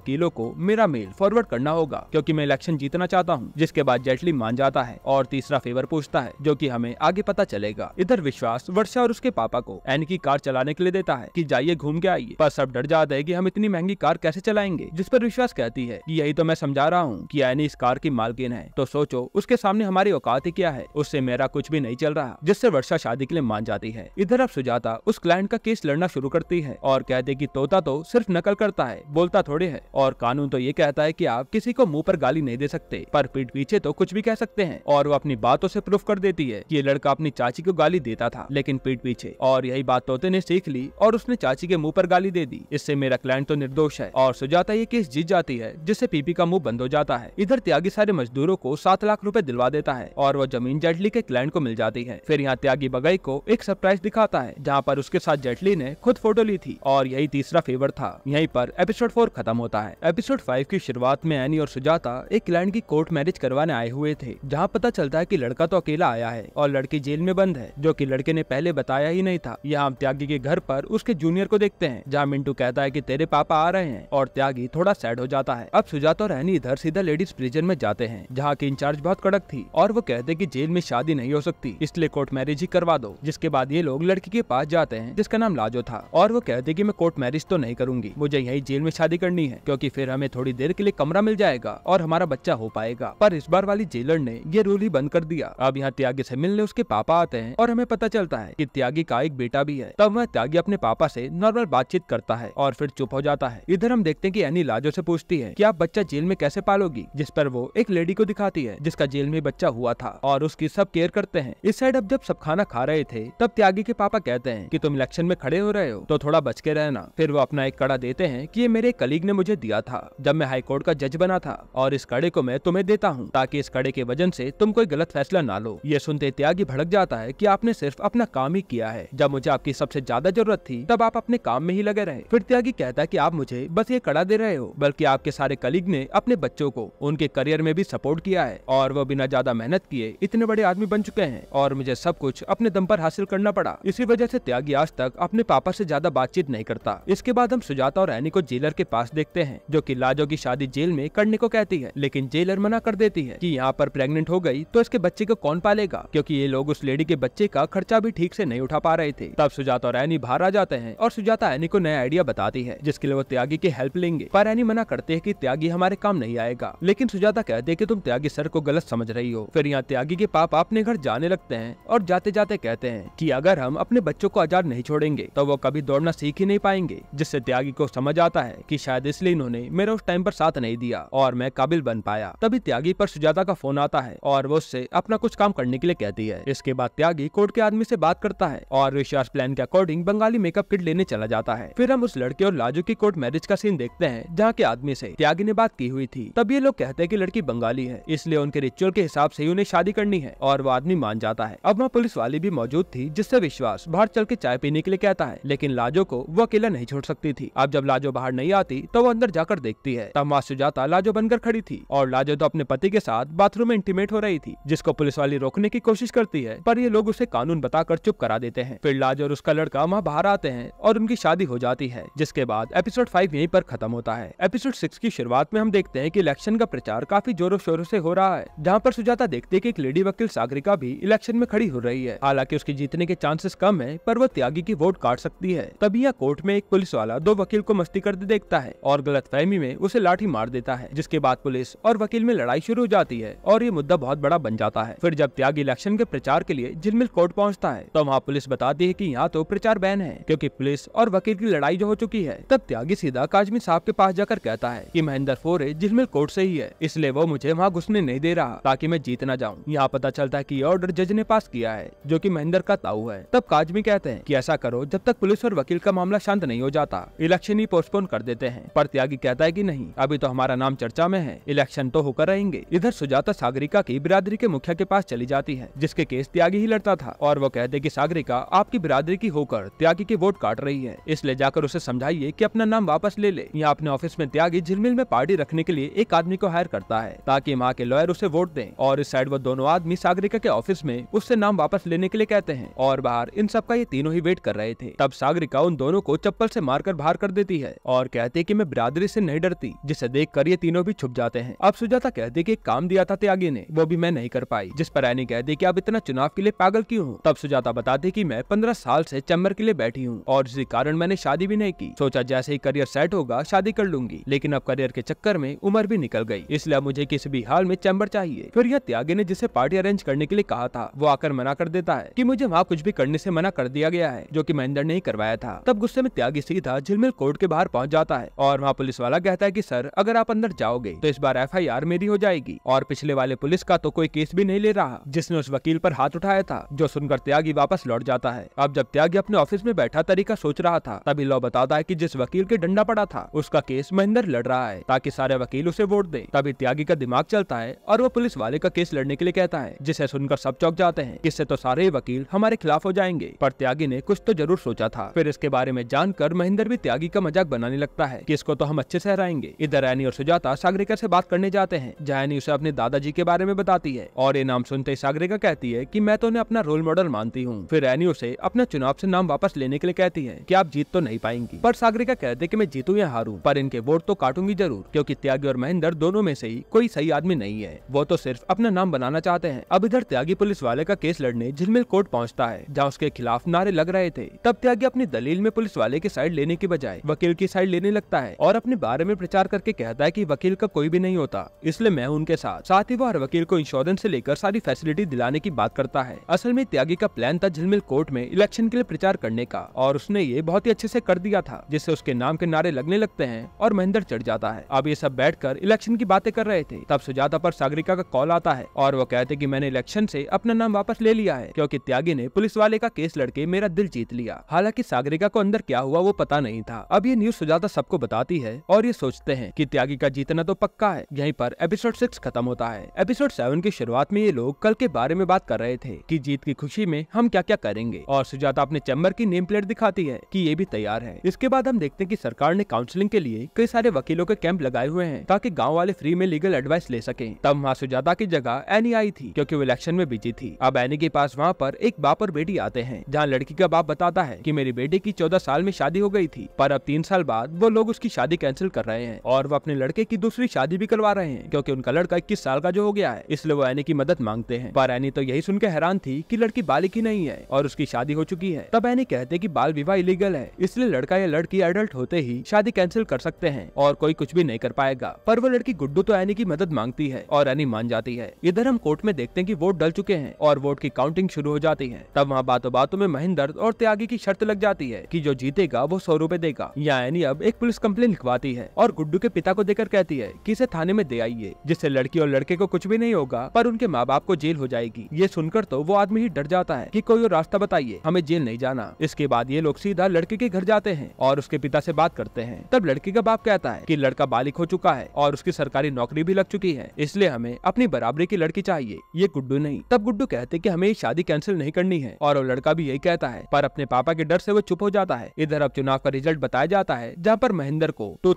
वकीलों को मेरा मेल फॉरवर्ड करना होगा क्यूँकी मैं इलेक्शन जीतना चाहता हूँ जिसके बाद जेटली मान जाता है और तीसरा फेवर पूछता है जो की हमें आगे पता चलेगा इधर विश्वास वर्षा और उसके पापा को एन की कार चलाने के लिए देता है की जाइए घूम के आइए पर सब डर जाता है की हम इतनी महंगी कार कैसे चलाएंगे जिस पर विश्वास कहती है की यही तो मैं समझा रहा हूँ की एनी इस कार की मालकिन है तो सोचो उसके सामने हमारी औकात ही क्या है उससे मेरा कुछ भी नहीं चल रहा जिससे वर्षा शादी के लिए मान जाती है इधर अब सुजाता उस क्लाइंट का केस लड़ना शुरू करती है और कहते की तोता तो सिर्फ नकल करता है बोलता थोड़े है और कानून तो ये कहता है की आप किसी को मुँह आरोप गाली नहीं दे सकते पर पीठ पीछे तो कुछ भी कह सकते हैं और वो अपनी बातों ऐसी प्रूफ कर देती है ये लड़का अपनी चाची को गाली देता था लेकिन पीठ पीछे और यही बात तोते ने सीख ली और उसने चाची के मुंह पर गाली दे दी इससे मेरा क्लाइंट तो निर्दोष है और सुजाता ये केस जीत जाती है जिससे पीपी का मुंह बंद हो जाता है इधर त्यागी बाकी सारे मजदूरों को सात लाख रूपए दिलवा देता है और वो जमीन जेटली के क्लाइंट को मिल जाती है फिर यहाँ त्यागी बगई को एक सरप्राइज दिखाता है जहाँ पर उसके साथ जेटली ने खुद फोटो ली थी और यही तीसरा फेवर था यही पर एपिसोड फोर खत्म होता है एपिसोड फाइव की शुरुआत में एनी और सुजाता एक क्लाइंट की कोर्ट मैरिज करवाने आए हुए थे जहाँ पता चलता है की लड़का तो अकेला आया है और लड़की जेल में बंद है जो की लड़के ने पहले बताया ही नहीं था यहाँ त्यागी के घर पर उसके जूनियर को देखते हैं जहाँ मिंटू कहता है की तेरे पापा आ रहे हैं और त्यागी थोड़ा सैड हो जाता है अब सुजाता और एनी इधर सीधा लेडीज प्रिजन में जाते हैं जहाँ की इंचार्ज बहुत कड़क थी और वो कहते की जेल में शादी नहीं हो सकती इसलिए कोर्ट मैरिज ही करवा दो जिसके बाद ये लोग लड़की के पास जाते हैं जिसका नाम लाजो था और वो कहते की मैं कोर्ट मैरिज तो नहीं करूंगी मुझे यही जेल में शादी करनी है क्योंकि फिर हमें थोड़ी देर के लिए कमरा मिल जाएगा और हमारा बच्चा हो पाएगा पर इस बार वाली जेलर ने ये रूल ही बंद कर दिया अब यहाँ त्यागी से मिलने उसके पापा आते हैं और हमें पता चलता है कि त्यागी का एक बेटा भी है तब वह त्यागी अपने पापा से नॉर्मल बातचीत करता है और फिर चुप हो जाता है इधर हम देखते हैं कि एनी लाजो से पूछती है कि आप बच्चा जेल में कैसे पालोगी जिस पर वो एक लेडी को दिखाती है जिसका जेल में बच्चा हुआ था और उसकी सब केयर करते हैं इस साइड अब जब सब खाना खा रहे थे तब त्यागी के पापा कहते हैं कि तुम इलेक्शन में खड़े हो रहे हो तो थोड़ा बच के रहना फिर वो अपना एक कड़ा देते हैं कि ये मेरे कलीग ने मुझे दिया था जब मैं हाईकोर्ट का जज बना था और इस कड़े को मैं तुम्हें देता हूँ ताकि इस कड़े के वजन से तुम कोई गलत फैसला ना लो ये सुनते त्यागी भड़क जाता है की आपने सिर्फ अपना काम ही किया है जब मुझे आपकी सबसे ज्यादा जरूरत थी तब आप अपने काम में ही लगे रहे फिर त्यागी कहता है की आप मुझे बस ये कड़ा दे रहे हो बल्कि आपके सारे कलीग ने अपने बच्चों को उनके करियर करियर में भी सपोर्ट किया है और वह बिना ज्यादा मेहनत किए इतने बड़े आदमी बन चुके हैं और मुझे सब कुछ अपने दम पर हासिल करना पड़ा इसी वजह से त्यागी आज तक अपने पापा से ज्यादा बातचीत नहीं करता इसके बाद हम सुजाता और एनी को जेलर के पास देखते हैं जो की लाजो की शादी जेल में करने को कहती है लेकिन जेलर मना कर देती है की यहाँ पर प्रेगनेंट हो गयी तो इसके बच्चे को कौन पालेगा क्यूँकी ये लोग उस लेडी के बच्चे का खर्चा भी ठीक से नहीं उठा पा रहे थे तब सुजाता और एनी बाहर आ जाते हैं और सुजाता एनी को नया आइडिया बताती है जिसके लिए वो त्यागी की हेल्प लेंगे पर एनी मना करते है की त्यागी हमारे काम नहीं आएगा लेकिन सुजाता माता कहते कि तुम त्यागी सर को गलत समझ रही हो फिर यहाँ त्यागी के पाप अपने घर जाने लगते हैं और जाते जाते कहते हैं कि अगर हम अपने बच्चों को आजाद नहीं छोड़ेंगे तो वो कभी दौड़ना सीख ही नहीं पाएंगे जिससे त्यागी को समझ आता है की शायद इसलिए इन्होंने मेरा उस टाइम पर साथ नहीं दिया और मैं काबिल बन पाया तभी त्यागी पर सुजाता का फोन आता है और वो उससे अपना कुछ काम करने के लिए कहती है इसके बाद त्यागी कोर्ट के आदमी से बात करता है और विश्वास प्लान के अकॉर्डिंग बंगाली मेकअप किट लेने चला जाता है फिर हम उस लड़के और लाजू की कोर्ट मैरिज का सीन देखते हैं जहाँ के आदमी से त्यागी ने बात की हुई थी तब ये लोग कहते हैं कि लड़की बंगाली है इसलिए उनके रिचुअल के हिसाब से ही उन्हें शादी करनी है और वो आदमी मान जाता है अब वहाँ पुलिस वाली भी मौजूद थी जिससे विश्वास बाहर चल के चाय पीने के लिए कहता है लेकिन लाजो को वो अकेला नहीं छोड़ सकती थी अब जब लाजो बाहर नहीं आती तो वो अंदर जाकर देखती है तब वहाँ सुजाता लाजो बनकर खड़ी थी और लाजो तो अपने पति के साथ बाथरूम में इंटीमेट हो रही थी जिसको पुलिस वाली रोकने की कोशिश करती है पर ये लोग उसे कानून बताकर चुप करा देते हैं फिर लाजो और उसका लड़का वहाँ बाहर आते हैं और उनकी शादी हो जाती है जिसके बाद एपिसोड फाइव यहीं पर खत्म होता है एपिसोड सिक्स की शुरुआत में हम देखते हैं की इलेक्शन का प्रचार का काफी जोरों शोरों से हो रहा है जहाँ पर सुजाता देखते है की एक लेडी वकील सागरिका भी इलेक्शन में खड़ी हो रही है हालांकि उसके जीतने के चांसेस कम है पर वो त्यागी की वोट काट सकती है तभी यहाँ कोर्ट में एक पुलिस वाला दो वकील को मस्ती करते देखता है और फहमी में उसे लाठी मार देता है जिसके बाद पुलिस और वकील में लड़ाई शुरू हो जाती है और ये मुद्दा बहुत बड़ा बन जाता है फिर जब त्यागी इलेक्शन के प्रचार के लिए झिलमिल कोर्ट पहुँचता है तो वहाँ पुलिस बताती है की यहाँ तो प्रचार बैन है क्यूँकी पुलिस और वकील की लड़ाई जो हो चुकी है तब त्यागी सीधा काजमी साहब के पास जाकर कहता है की महेंद्र फोरे झिलमिल कोर्ट ऐसी ही है इसलिए वो मुझे वहाँ घुसने नहीं दे रहा ताकि मैं जीत ना जाऊँ यहाँ पता चलता है की ऑर्डर जज ने पास किया है जो की महेंद्र का ताऊ है तब काजमी कहते हैं की ऐसा करो जब तक पुलिस और वकील का मामला शांत नहीं हो जाता इलेक्शन ही पोस्टपोन कर देते हैं पर त्यागी कहता है की नहीं अभी तो हमारा नाम चर्चा में है इलेक्शन तो होकर रहेंगे इधर सुजाता सागरिका की बिरादरी के मुखिया के पास चली जाती है जिसके केस त्यागी ही लड़ता था और वो कहते की सागरिका आपकी बिरादरी की होकर त्यागी की वोट काट रही है इसलिए जाकर उसे समझाइए की अपना नाम वापस ले ले यहाँ अपने ऑफिस में त्यागी झिलमिल में पार्टी रखने के लिए एक आदमी को हायर करता है रहा है ताकि माँ के लॉयर उसे वोट दें और इस साइड वो दोनों आदमी सागरिका के ऑफिस में उससे नाम वापस लेने के लिए कहते हैं और बाहर इन सबका ये तीनों ही वेट कर रहे थे तब सागरिका उन दोनों को चप्पल से मारकर बाहर कर देती है और कहती है की मैं बिरादरी से नहीं डरती जिसे देख कर ये तीनों भी छुप जाते हैं अब सुजाता कहती की काम दिया था त्यागी ने वो भी मैं नहीं कर पाई जिस पर रानी कहती की आप इतना चुनाव के लिए पागल क्यूँ हूँ तब सुजाता बताती की मैं पंद्रह साल ऐसी चैम्बर के लिए बैठी हूँ और इसी कारण मैंने शादी भी नहीं की सोचा जैसे ही करियर सेट होगा शादी कर लूंगी लेकिन अब करियर के चक्कर में उम्र भी निकल गई इसलिए अब मुझे किसी भी हाल में चैम्बर चाहिए फिर यह त्यागी ने जिसे पार्टी अरेंज करने के लिए कहा था वो आकर मना कर देता है की मुझे वहाँ कुछ भी करने ऐसी मना कर दिया गया है जो की महेंद्र ने ही करवाया था तब गुस्से में त्यागी सीधा झिलमिल कोर्ट के बाहर पहुँच जाता है और वहाँ पुलिस वाला कहता है की सर अगर आप अंदर जाओगे तो इस बार एफ मेरी हो जाएगी और पिछले वाले पुलिस का तो कोई केस भी नहीं ले रहा जिसने उस वकील पर हाथ उठाया था जो सुनकर त्यागी वापस लौट जाता है अब जब त्यागी अपने ऑफिस में बैठा तरीका सोच रहा था तभी लॉ बताता है कि जिस वकील के डंडा पड़ा था उसका केस महेंद्र लड़ रहा है ताकि सारे वकील उसे वोट दे तभी त्यागी त्यागी का दिमाग चलता है और वो पुलिस वाले का केस लड़ने के लिए कहता है जिसे सुनकर सब चौक जाते हैं इससे तो सारे वकील हमारे खिलाफ हो जाएंगे पर त्यागी ने कुछ तो जरूर सोचा था फिर इसके बारे में जानकर महेंद्र भी त्यागी का मजाक बनाने लगता है की इसको तो हम अच्छे से हराएंगे इधर रैनी और सुजाता सागरिका ऐसी बात करने जाते हैं जैनी उसे अपने दादाजी के बारे में बताती है और ये नाम सुनते ही सागरिका कहती है की मैं तो उन्हें अपना रोल मॉडल मानती हूँ फिर रैनी उसे अपना चुनाव ऐसी नाम वापस लेने के लिए कहती है की आप जीत तो नहीं पाएंगी पर सागरिका कहते की मैं जीतू या हारू पर इनके वोट तो काटूंगी जरूर क्यूँकी त्यागी और महेंद्र दोनों में से ही कोई सही आदमी नहीं है वो तो सिर्फ अपना नाम बनाना चाहते हैं अब इधर त्यागी पुलिस वाले का केस लड़ने झिलमिल कोर्ट पहुंचता है जहां उसके खिलाफ नारे लग रहे थे तब त्यागी अपनी दलील में पुलिस वाले की साइड लेने के बजाय वकील की साइड लेने लगता है और अपने बारे में प्रचार करके कहता है की वकील का कोई भी नहीं होता इसलिए मैं उनके साथ साथ ही वो हर वकील को इंश्योरेंस ऐसी लेकर सारी फैसिलिटी दिलाने की बात करता है असल में त्यागी का प्लान था झिलमिल कोर्ट में इलेक्शन के लिए प्रचार करने का और उसने ये बहुत ही अच्छे ऐसी कर दिया था जिससे उसके नाम के नारे लगने लगते हैं और महेंद्र चढ़ जाता है अब ये सब बैठ इलेक्शन की बातें कर रहे थे तब सुजाता पर सागरिका का कॉल आता है और वो कहते की मैंने इलेक्शन ऐसी अपना नाम वापस ले लिया है क्यूँकी त्यागी ने पुलिस वाले का केस लड़के मेरा दिल जीत लिया हालांकि सागरिका को अंदर क्या हुआ वो पता नहीं था अब ये न्यूज सुजाता सबको बताती है और ये सोचते है की त्यागी का जीतना तो पक्का है यही पर एपिसोड सिक्स खत्म होता है एपिसोड सेवन की शुरुआत में ये लोग कल के बारे में बात कर रहे थे की जीत की खुशी में हम क्या क्या करेंगे और सुजाता अपने चैम्बर की नेम प्लेट दिखाती है की ये भी तैयार है इसके बाद हम देखते हैं की सरकार ने काउंसिलिंग के लिए कई सारे वकीलों के कैंप लगाए हुए हैं ताकि गांव वाले फ्री में लीगल एडवाइस ले सके तब सुजाता की जगह एनी आई थी क्योंकि वो इलेक्शन में बिजी थी अब एनी के पास वहाँ पर एक बाप और बेटी आते हैं जहाँ लड़की का बाप बताता है की मेरी बेटी की चौदह साल में शादी हो गयी थी पर अब तीन साल बाद वो लोग उसकी शादी कैंसिल कर रहे हैं और वो अपने लड़के की दूसरी शादी भी करवा रहे हैं क्यूँकी उनका लड़का इक्कीस साल का जो हो गया है इसलिए वो एनी की मदद मांगते हैं पर एनी तो यही सुनकर हैरान थी की लड़की बालिक ही नहीं है और उसकी शादी हो चुकी है तब एनी कहते की बाल विवाह इलीगल है इसलिए लड़का या लड़की एडल्ट होते ही शादी कैंसिल कर सकते हैं और कोई कुछ भी नहीं कर पाएगा पर वो लड़की गुड्डू तो एनी सेनानी की मदद मांगती है और रानी मान जाती है इधर हम कोर्ट में देखते हैं कि वोट डल चुके हैं और वोट की काउंटिंग शुरू हो जाती है तब वहाँ बातों बातों में महिंदर और त्यागी की शर्त लग जाती है की जो जीतेगा वो सौ रूपए देगा यानी अब एक पुलिस कम्प्लेन लिखवाती है और गुड्डू के पिता को देकर कहती है की इसे थाने में दे आइए जिससे लड़की और लड़के को कुछ भी नहीं होगा पर उनके माँ बाप को जेल हो जाएगी ये सुनकर तो वो आदमी ही डर जाता है की कोई और रास्ता बताइए हमें जेल नहीं जाना इसके बाद ये लोग सीधा लड़के के घर जाते हैं और उसके पिता से बात करते हैं तब लड़के का बाप कहता है कि लड़का बालिक हो चुका है और उसकी सरकारी नौकरी नौकरी भी लग चुकी है इसलिए हमें अपनी बराबरी की लड़की चाहिए ये गुड्डू नहीं तब गुड्डू कहते की हमें ये शादी कैंसिल नहीं करनी है और वो लड़का भी यही कहता है पर अपने पापा के डर ऐसी वो चुप हो जाता है इधर अब चुनाव का रिजल्ट बताया जाता है जहाँ पर महेंद्र को टू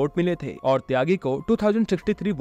वोट मिले थे और त्यागी को टू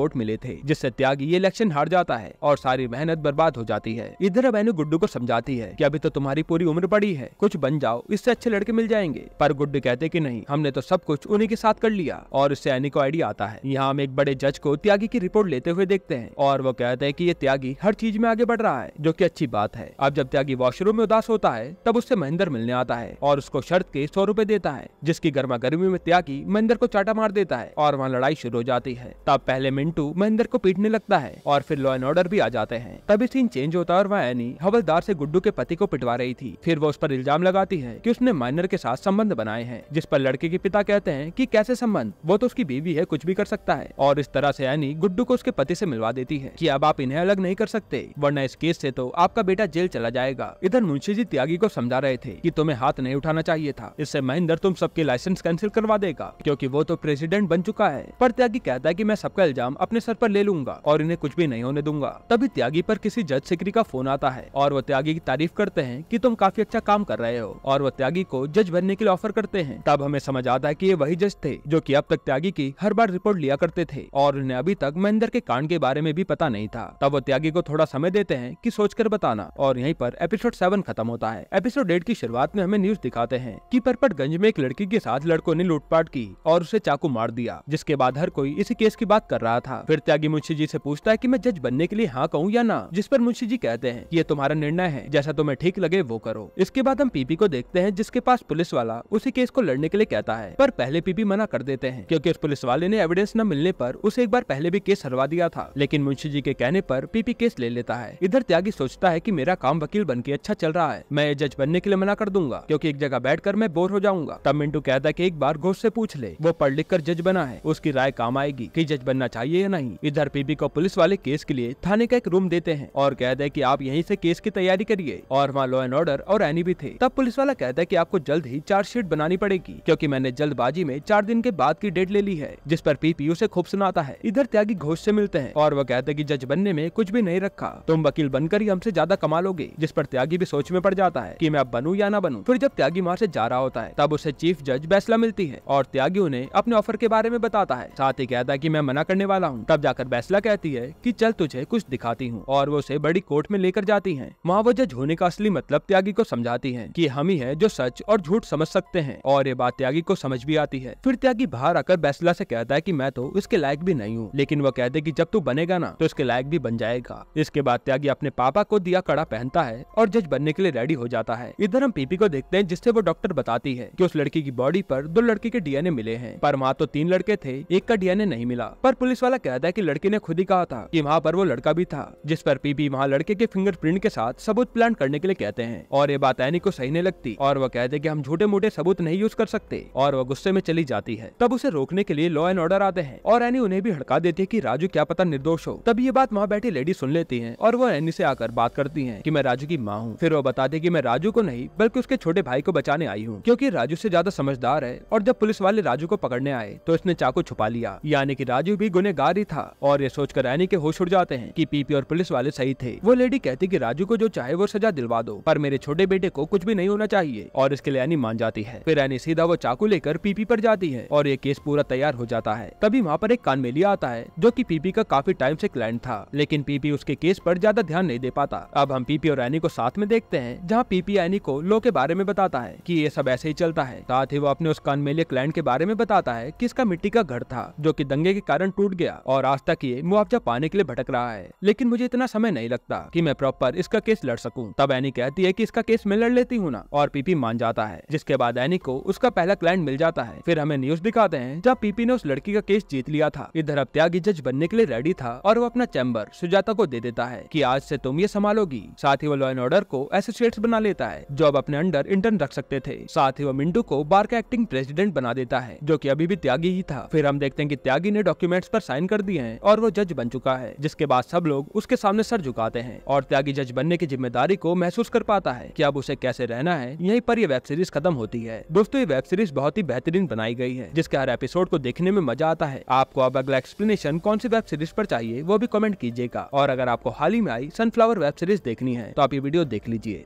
वोट मिले थे जिससे त्यागी ये इलेक्शन हार जाता है और सारी मेहनत बर्बाद हो जाती है इधर अब एनु गुड्डू को समझाती है कि अभी तो तुम्हारी पूरी उम्र पड़ी है कुछ बन जाओ इससे अच्छे लड़के मिल जाएंगे पर गुड्डू कहते कि नहीं हमने तो सब कुछ उन्हीं के साथ कर लिया और इससे एनी को आइडिया आता है यहाँ हम एक बड़े जज को त्यागी की रिपोर्ट लेते हुए देखते हैं और वो कहते हैं कि ये त्यागी हर चीज में आगे बढ़ रहा है जो कि अच्छी बात है अब जब त्यागी वॉशरूम में उदास होता है तब उससे महेंद्र मिलने आता है और उसको शर्त के सौ रूपए देता है जिसकी गर्मा गर्मी में त्यागी महेंद्र को चाटा मार देता है और वहाँ लड़ाई शुरू हो जाती है तब पहले मिंटू महेंद्र को पीटने लगता है और फिर लॉ एंड ऑर्डर भी आ जाते हैं तभी सीन चेंज होता है और वह एनी हवलदार से गुड्डू के पति को पिटवा रही थी फिर वो उस पर इल्जाम लगाती है की उसने माइनर के साथ संबंध बनाए हैं जिस पर लड़के के पिता कहते हैं की कैसे संबंध वो तो उसकी बीवी है कुछ भी कर सकता है और इस तरह से एनी गुड्डू को उसके पति से मिलवा देती है कि अब आप इन्हें अलग नहीं कर सकते वरना इस केस से तो आपका बेटा जेल चला जाएगा इधर मुंशी जी त्यागी को समझा रहे थे कि तुम्हें हाथ नहीं उठाना चाहिए था इससे महिंदर तुम सबके लाइसेंस कैंसिल करवा देगा क्योंकि वो तो प्रेसिडेंट बन चुका है पर त्यागी कहता है की मैं सबका इल्जाम अपने सर आरोप ले लूंगा और इन्हें कुछ भी नहीं होने दूंगा तभी त्यागी आरोप किसी जज सिक्री का फोन आता है और वो त्यागी की तारीफ करते हैं की तुम काफी अच्छा काम कर रहे हो और वो त्यागी को जज बनने के लिए ऑफर करते हैं तब हमें समझ आता है की ये वही जज थे जो की अब तक त्यागी की हर बार रिपोर्ट लिया करते थे और उन्हें अभी तक महेंद्र के कांड के बारे में भी पता नहीं था तब वो त्यागी को थोड़ा समय देते हैं की सोचकर बताना और यही पर एपिसोड सेवन खत्म होता है एपिसोड एट की शुरुआत में हमें न्यूज दिखाते हैं की परपटगंज में एक लड़की के साथ लड़कों ने लूटपाट की और उसे चाकू मार दिया जिसके बाद हर कोई इसी केस की बात कर रहा था फिर त्यागी मुंशी जी से पूछता है की मैं जज बनने के लिए हाँ कहूँ या ना जिस पर मुंशी जी कहते हैं ये तुम्हारा निर्णय है जैसा तुम्हें ठीक लगे वो करो इसके बाद हम पीपी को देखते हैं जिसके पास पुलिस वाला उसी केस को लड़ने के लिए कहता है पर पहले पीपी मना कर देते हैं क्योंकि उस पुलिस वाले ने एविडेंस न मिलने पर उस उसे एक बार पहले भी केस हरवा दिया था लेकिन मुंशी जी के कहने पर पीपी केस ले लेता है इधर त्यागी सोचता है कि मेरा काम वकील बन के अच्छा चल रहा है मैं जज बनने के लिए मना कर दूंगा क्योंकि एक जगह बैठकर मैं बोर हो जाऊंगा तब मिंटू कहता है कि एक बार घोष से पूछ ले वो पढ़ लिख कर जज बना है उसकी राय काम आएगी की जज बनना चाहिए या नहीं इधर पीपी को पुलिस वाले केस के लिए थाने का एक रूम देते हैं और कहते हैं की आप यही ऐसी केस की तैयारी करिए और वहाँ लॉ एंड ऑर्डर और एनी भी थे तब पुलिस वाला कहता है की आपको जल्द ही चार्जशीट बनानी पड़ेगी क्यूँकी मैंने जल्दबाजी में चार दिन के बाद की डेट ले ली है जिस पर पीपी उसे खूब सुना जाता है इधर त्यागी घोष से मिलते हैं और वो कहते हैं कि जज बनने में कुछ भी नहीं रखा तुम वकील बनकर ही हमसे ज्यादा कमा लोगे जिस पर त्यागी भी सोच में पड़ जाता है की मैं अब बनू या ना बनू फिर जब त्यागी मार से जा रहा होता है तब उसे चीफ जज बैसला मिलती है और त्यागी उन्हें अपने ऑफर के बारे में बताता है साथ ही कहता है की मैं मना करने वाला हूँ तब जाकर बैसला कहती है की चल तुझे कुछ दिखाती हूँ और वो उसे बड़ी कोर्ट में लेकर जाती है वहाँ वो जज होने का असली मतलब त्यागी को समझाती है की हम ही है जो सच और झूठ समझ सकते हैं और ये बात त्यागी को समझ भी आती है फिर त्यागी बाहर आकर बैसला से कहता है की मैं तो इसके लायक भी नहीं हूँ लेकिन वो कहते की जब तू बनेगा ना तो इसके लायक भी बन जाएगा इसके बाद त्यागी अपने पापा को दिया कड़ा पहनता है और जज बनने के लिए रेडी हो जाता है इधर हम पीपी को देखते हैं जिससे वो डॉक्टर बताती है की उस लड़की की बॉडी आरोप दो लड़की के डीएनए मिले हैं पर वहाँ तो तीन लड़के थे एक का डीएनए नहीं मिला पर पुलिस वाला कहता है की लड़की ने खुद ही कहा था की वहाँ पर वो लड़का भी था जिस पर पीपी वहाँ लड़के के फिंगरप्रिंट के साथ सबूत प्लान करने के लिए कहते हैं और ये बात एनी को सही नहीं लगती और वो कहते की हम झूठे मोटे सबूत नहीं यूज कर सकते और वो गुस्से में चली जाती है तब उसे रोकने के लिए लॉ एंड ऑर्डर आते हैं और एनी उन्हें उन्हें भी हड़का देती है कि राजू क्या पता निर्दोष हो तभी ये बात वहाँ बैठी लेडी सुन लेती है और वो एनी से आकर बात करती है की मैं राजू की माँ हूँ फिर वो बताते की मैं राजू को नहीं बल्कि उसके छोटे भाई को बचाने आई हूँ क्यूँकी राजू ऐसी ज्यादा समझदार है और जब पुलिस वाले राजू को पकड़ने आए तो इसने चाकू छुपा लिया यानी की राजू भी गुनेगार ही था और ये सोचकर एनी के होश उड़ जाते हैं की पीपी और पुलिस वाले सही थे वो लेडी कहती की राजू को जो चाहे वो सजा दिलवा दो पर मेरे छोटे बेटे को कुछ भी नहीं होना चाहिए और इसके लिए एनी मान जाती है फिर एनी सीधा वो चाकू लेकर पीपी पर जाती है और ये केस पूरा तैयार हो जाता है तभी वहाँ पर एक कान में आता है जो कि पीपी का काफी टाइम से क्लाइंट था लेकिन पीपी उसके केस पर ज्यादा ध्यान नहीं दे पाता अब हम पीपी और एनी को साथ में देखते हैं जहाँ पीपी एनी को लो के बारे में बताता है की ये सब ऐसे ही चलता है साथ ही वो अपने उस कानमेलिया क्लाइंट के बारे में बताता है की इसका मिट्टी का घर था जो की दंगे के कारण टूट गया और आज तक ये मुआवजा पाने के लिए भटक रहा है लेकिन मुझे इतना समय नहीं लगता की मैं प्रॉपर इसका केस लड़ सकूँ तब एनी कहती है की इसका केस मैं लड़ लेती हूँ ना और पीपी मान जाता है जिसके बाद एनी को उसका पहला क्लाइंट मिल जाता है फिर हमें न्यूज दिखाते हैं जहाँ पीपी ने उस लड़की का केस जीत लिया था इधर अब त्यागी जज बनने के लिए रेडी था और वो अपना चैम्बर सुजाता को दे देता है की आज से तुम ये संभालोगी साथ ही वो लॉ एंड ऑर्डर को एसोसिएट बना लेता है जो अब अपने अंडर इंटर्न रख सकते थे साथ ही वो मिंटू को बार का एक्टिंग प्रेसिडेंट बना देता है जो की अभी भी त्यागी ही था फिर हम देखते हैं की त्यागी ने डॉक्यूमेंट्स पर साइन कर दिए हैं और वो जज बन चुका है जिसके बाद सब लोग उसके सामने सर झुकाते हैं और त्यागी जज बनने की जिम्मेदारी को महसूस कर पाता है की अब उसे कैसे रहना है यही पर ये वेब सीरीज खत्म होती है दोस्तों ये वेब सीरीज बहुत ही बेहतरीन बनाई गई है जिसके हर एपिसोड को देखने में मजा आता है आपको अब अगला एक्सप्लेनेशन कौन सी वेब सीरीज पर चाहिए वो भी कमेंट कीजिएगा और अगर आपको हाल ही में आई सनफ्लावर वेब सीरीज देखनी है तो आप ये वीडियो देख लीजिए